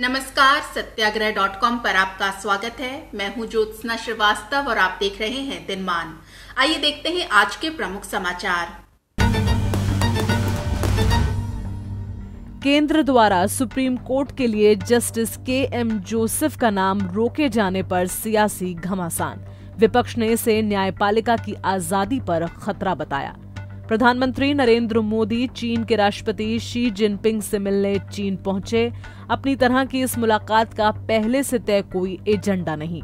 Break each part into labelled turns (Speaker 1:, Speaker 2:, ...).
Speaker 1: नमस्कार सत्याग्रह dot com पर आपका स्वागत है मैं हूं ज्योत्सना श्रीवास्तव और आप देख रहे हैं दिनमान आइए देखते हैं आज के प्रमुख समाचार
Speaker 2: केंद्र द्वारा सुप्रीम कोर्ट के लिए जस्टिस के एम जोसेफ का नाम रोके जाने पर सियासी घमासान विपक्ष ने इसे न्यायपालिका की आजादी पर खतरा बताया प्रधानमंत्री नरेंद्र मोदी चीन के राष्ट्रपति शी जिनपिंग से मिलने चीन पहुंचे अपनी तरह की इस मुलाकात का पहले से तय कोई एजेंडा नहीं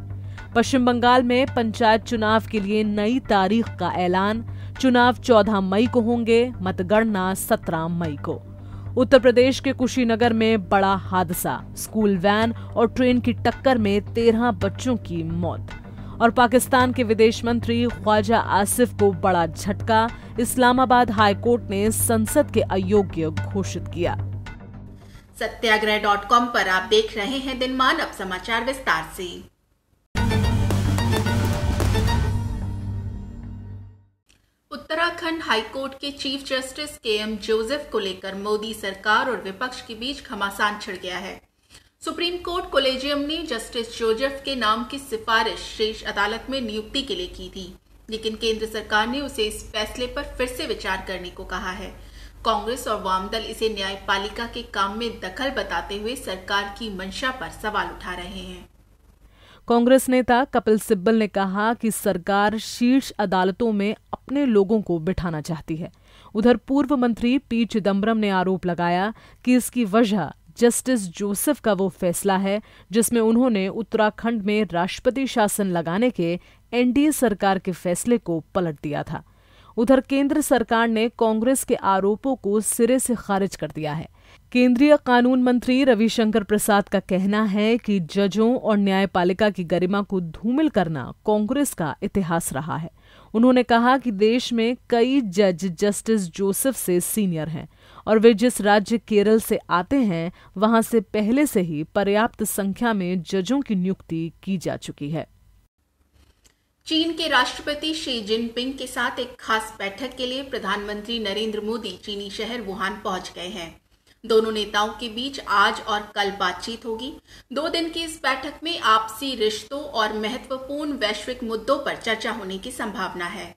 Speaker 2: पश्चिम बंगाल में पंचायत चुनाव के लिए नई तारीख का ऐलान चुनाव 14 मई को होंगे मतगणना 17 मई को उत्तर प्रदेश के कुशीनगर में बड़ा हादसा स्कूल वैन और ट्रेन की टक्कर में तेरह बच्चों की मौत और पाकिस्तान के विदेश मंत्री ख्वाजा आसिफ को बड़ा झटका इस्लामाबाद हाई कोर्ट ने संसद के अयोग्य घोषित किया
Speaker 1: सत्याग्रह डॉट कॉम पर आप देख रहे हैं दिनमान अब समाचार विस्तार से उत्तराखंड हाईकोर्ट के chief justice K M Joseph को लेकर मोदी सरकार और विपक्ष के बीच घमासान छिड़ गया है सुप्रीम कोर्ट कोलेजियम ने जस्टिस जोजेफ के नाम की सिफारिश शीर्ष अदालत में नियुक्ति के लिए की थी लेकिन केंद्र सरकार ने उसे इस फैसले पर फिर से विचार करने को कहा है कांग्रेस और वामदल इसे न्यायपालिका के काम में दखल बताते हुए सरकार की मंशा पर सवाल उठा रहे हैं
Speaker 2: कांग्रेस नेता कपिल सिब्बल ने कहा कि सरकार शीर्ष अदालतों में अपने लोगों को बिठाना चाहती है उधर पूर्व मंत्री पी चिदम्बरम ने आरोप लगाया कि इसकी वजह जस्टिस जोसेफ का वो फैसला है जिसमें उन्होंने उत्तराखंड में राष्ट्रपति शासन लगाने के एनडीए सरकार के फैसले को पलट दिया था उधर केंद्र सरकार ने कांग्रेस के आरोपों को सिरे से खारिज कर दिया है केंद्रीय कानून मंत्री रविशंकर प्रसाद का कहना है कि जजों और न्यायपालिका की गरिमा को धूमिल करना कांग्रेस का इतिहास रहा है उन्होंने कहा कि देश में कई जज जस्टिस जोसेफ से सीनियर हैं और वे जिस राज्य केरल से आते हैं वहां से पहले से ही पर्याप्त संख्या में जजों की नियुक्ति की जा चुकी है
Speaker 1: चीन के राष्ट्रपति शी जिनपिंग के साथ एक खास बैठक के लिए प्रधानमंत्री नरेंद्र मोदी चीनी शहर वुहान पहुंच गए हैं दोनों नेताओं के बीच आज और कल बातचीत होगी दो दिन की इस बैठक में आपसी रिश्तों और महत्वपूर्ण वैश्विक मुद्दों पर चर्चा होने की संभावना है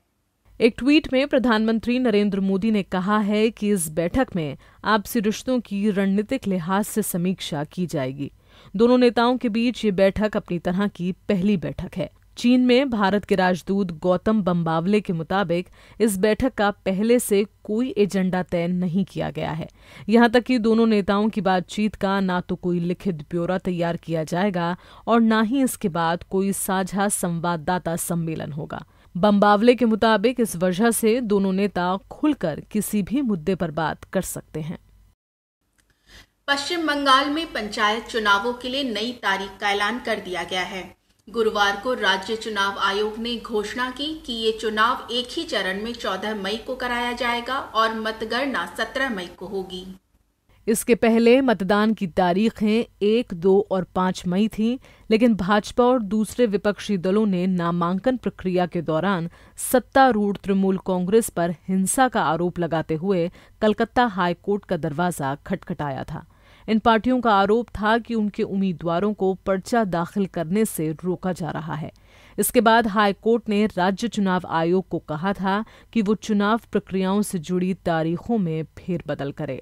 Speaker 2: एक ट्वीट में प्रधानमंत्री नरेंद्र मोदी ने कहा है कि इस बैठक में आपसी रिश्तों की रणनीतिक लिहाज से समीक्षा की जाएगी दोनों नेताओं के बीच ये बैठक अपनी तरह की पहली बैठक है चीन में भारत के राजदूत गौतम बम्बावले के मुताबिक इस बैठक का पहले से कोई एजेंडा तय नहीं किया गया है यहां तक कि दोनों नेताओं की बातचीत का ना तो कोई लिखित ब्यौरा तैयार किया जाएगा और ना ही इसके बाद कोई साझा संवाददाता सम्मेलन होगा बम्बावले के मुताबिक इस वजह से दोनों नेता खुलकर किसी भी मुद्दे पर बात कर सकते हैं
Speaker 1: पश्चिम बंगाल में पंचायत चुनावों के लिए नई तारीख का ऐलान कर दिया गया है गुरुवार को राज्य चुनाव आयोग ने घोषणा की कि ये चुनाव एक ही चरण में 14 मई को कराया जाएगा और मतगणना 17 मई को होगी
Speaker 2: इसके पहले मतदान की तारीखें एक दो और पाँच मई थी लेकिन भाजपा और दूसरे विपक्षी दलों ने नामांकन प्रक्रिया के दौरान सत्तारूढ़ तृणमूल कांग्रेस पर हिंसा का आरोप लगाते हुए कलकत्ता हाईकोर्ट का दरवाजा खटखटाया था इन पार्टियों का आरोप था कि उनके उम्मीदवारों को पर्चा दाखिल करने से रोका जा रहा है इसके बाद हाईकोर्ट ने राज्य चुनाव आयोग को कहा था कि वो चुनाव प्रक्रियाओं से जुड़ी तारीखों में फेरबदल करे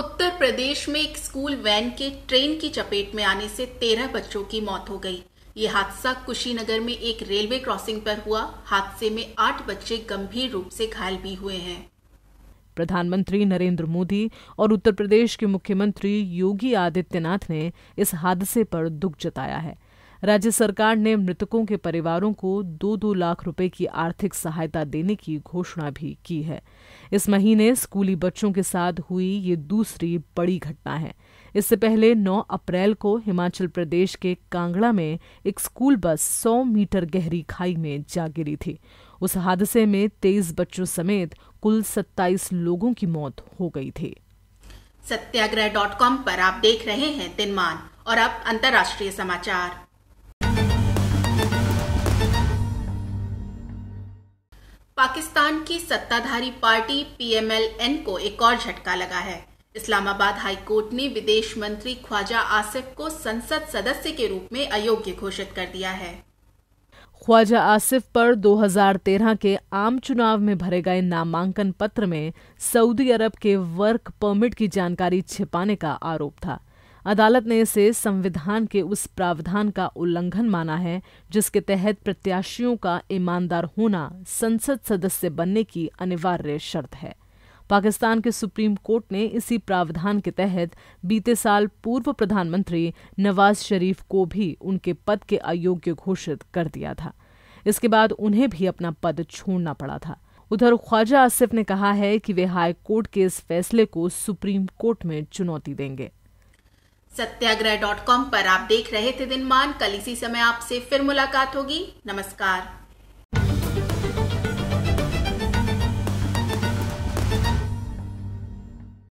Speaker 1: उत्तर प्रदेश में एक स्कूल वैन के ट्रेन की चपेट में आने से तेरह बच्चों की मौत हो गई ये हादसा कुशीनगर में एक रेलवे क्रॉसिंग पर हुआ हादसे में आठ बच्चे गंभीर रूप से घायल भी हुए हैं
Speaker 2: प्रधानमंत्री नरेंद्र मोदी और उत्तर प्रदेश के मुख्यमंत्री योगी आदित्यनाथ ने इस हादसे पर दुख जताया है राज्य सरकार ने मृतकों के परिवारों को दो दो लाख रुपए की आर्थिक सहायता देने की घोषणा भी की है इस महीने स्कूली बच्चों के साथ हुई ये दूसरी बड़ी घटना है इससे पहले 9 अप्रैल को हिमाचल प्रदेश के कांगड़ा में एक स्कूल बस 100 मीटर गहरी खाई में जा गिरी थी उस हादसे में तेईस बच्चों समेत कुल सत्ताईस लोगों की मौत हो गई थी
Speaker 1: सत्याग्रह डॉट कॉम पर आप देख रहे हैं तिनमान और अब अंतर्राष्ट्रीय समाचार पाकिस्तान की सत्ताधारी पार्टी पीएमएलएन को एक और झटका लगा है इस्लामाबाद हाई कोर्ट ने विदेश मंत्री ख्वाजा आसिफ को संसद सदस्य के रूप में अयोग्य घोषित कर दिया
Speaker 2: है ख्वाजा आसिफ पर 2013 के आम चुनाव में भरे गए नामांकन पत्र में सऊदी अरब के वर्क परमिट की जानकारी छिपाने का आरोप था अदालत ने इसे संविधान के उस प्रावधान का उल्लंघन माना है जिसके तहत प्रत्याशियों का ईमानदार होना संसद सदस्य बनने की अनिवार्य शर्त है पाकिस्तान के सुप्रीम कोर्ट ने इसी प्रावधान के तहत बीते साल पूर्व प्रधानमंत्री नवाज शरीफ को भी उनके पद के अयोग्य घोषित कर दिया था इसके बाद उन्हें भी अपना पद छोड़ना पड़ा था उधर ख्वाजा आसिफ ने कहा है कि वे हाई कोर्ट के इस फैसले को सुप्रीम कोर्ट में चुनौती देंगे
Speaker 1: सत्याग्रह डॉट कॉम पर आप देख रहे थे दिनमान कल इसी समय आपसे फिर मुलाकात होगी नमस्कार